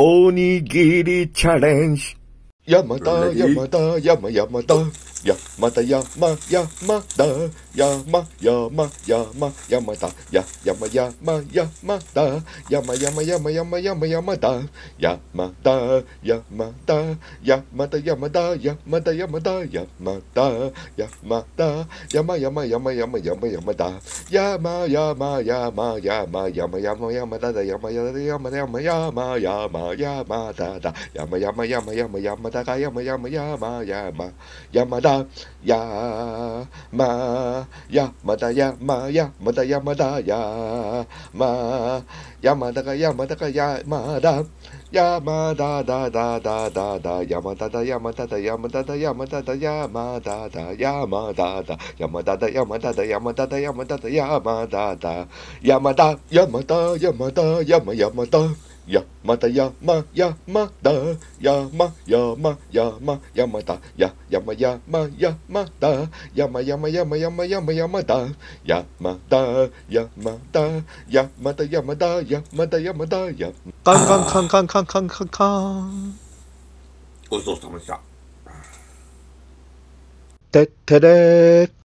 Onigiri challenge. Yamada, Ready? Yamada, Yamayamada. Oh. Yamata, Yama, Yamata, Yama, Yama, Yama, Yamata, Ya, Yama, Yama, Yamata, Yama, Yama, Yama, Yama, Yama, Yamata, Yamata, Yamata, Yamata, Yamata, Yamata, Yamata, Yamata, Yamata, Yama, Yama, Yama, Yama, Yama, Yamata, Yama, Yama, Yama, Yama, Yama, Yama, Yamata, Yama, Yama, Yama, Yama, Yama, Yama, Yamata, Yama, Yama, Yama, Yama, Yamata, Yama, Yama, Yama, Yama, Yama, Yama, da ya ma ya ma da ya ma ya ma da ya ma da ya ma ya ma da ga ya ma da ga ya ma da ya ma da da da da da da ya ma da da ya ma da da ya ma da da ya ma da da ya ma da da ya ma da da ya ma da da ya ma da da ya ma da da ya ma da da ya ma da da ya ma da ya ma da ya ma da ya ma da da, ya ma da やまたやまやまだやまやまやまやまだややまやまやまだやまやまやまやまやまやまだやまだやまだやまだやまだやまだやまだやカンカンカンカンカンカンカンカンごちそうさまでしたてってれー